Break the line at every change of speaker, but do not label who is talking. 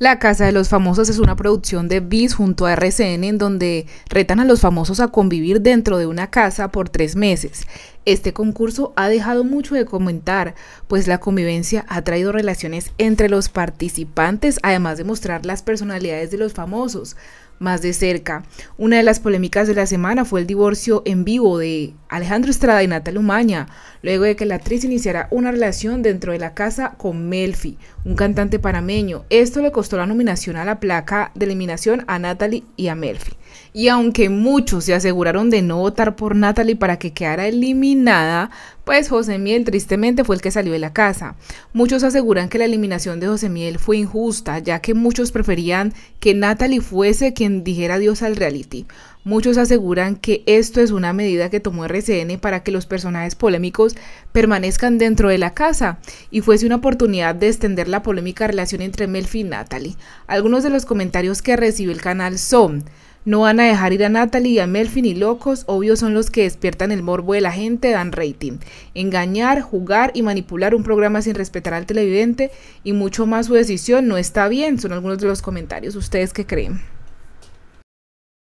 La Casa de los Famosos es una producción de bis junto a RCN en donde retan a los famosos a convivir dentro de una casa por tres meses. Este concurso ha dejado mucho de comentar, pues la convivencia ha traído relaciones entre los participantes, además de mostrar las personalidades de los famosos más de cerca. Una de las polémicas de la semana fue el divorcio en vivo de Alejandro Estrada y Natalia Umaña, luego de que la actriz iniciara una relación dentro de la casa con Melfi, un cantante panameño. Esto le costó la nominación a la placa de eliminación a Natalie y a Melfi. Y aunque muchos se aseguraron de no votar por Natalie para que quedara eliminada, pues José Miel tristemente fue el que salió de la casa. Muchos aseguran que la eliminación de José Miel fue injusta, ya que muchos preferían que Natalie fuese quien dijera adiós al reality. Muchos aseguran que esto es una medida que tomó RCN para que los personajes polémicos permanezcan dentro de la casa y fuese una oportunidad de extender la polémica relación entre Melfi y Natalie. Algunos de los comentarios que recibió el canal son no van a dejar ir a Natalie y a Melfi ni locos, obvio son los que despiertan el morbo de la gente, dan rating. Engañar, jugar y manipular un programa sin respetar al televidente y mucho más su decisión no está bien, son algunos de los comentarios. ¿Ustedes qué creen?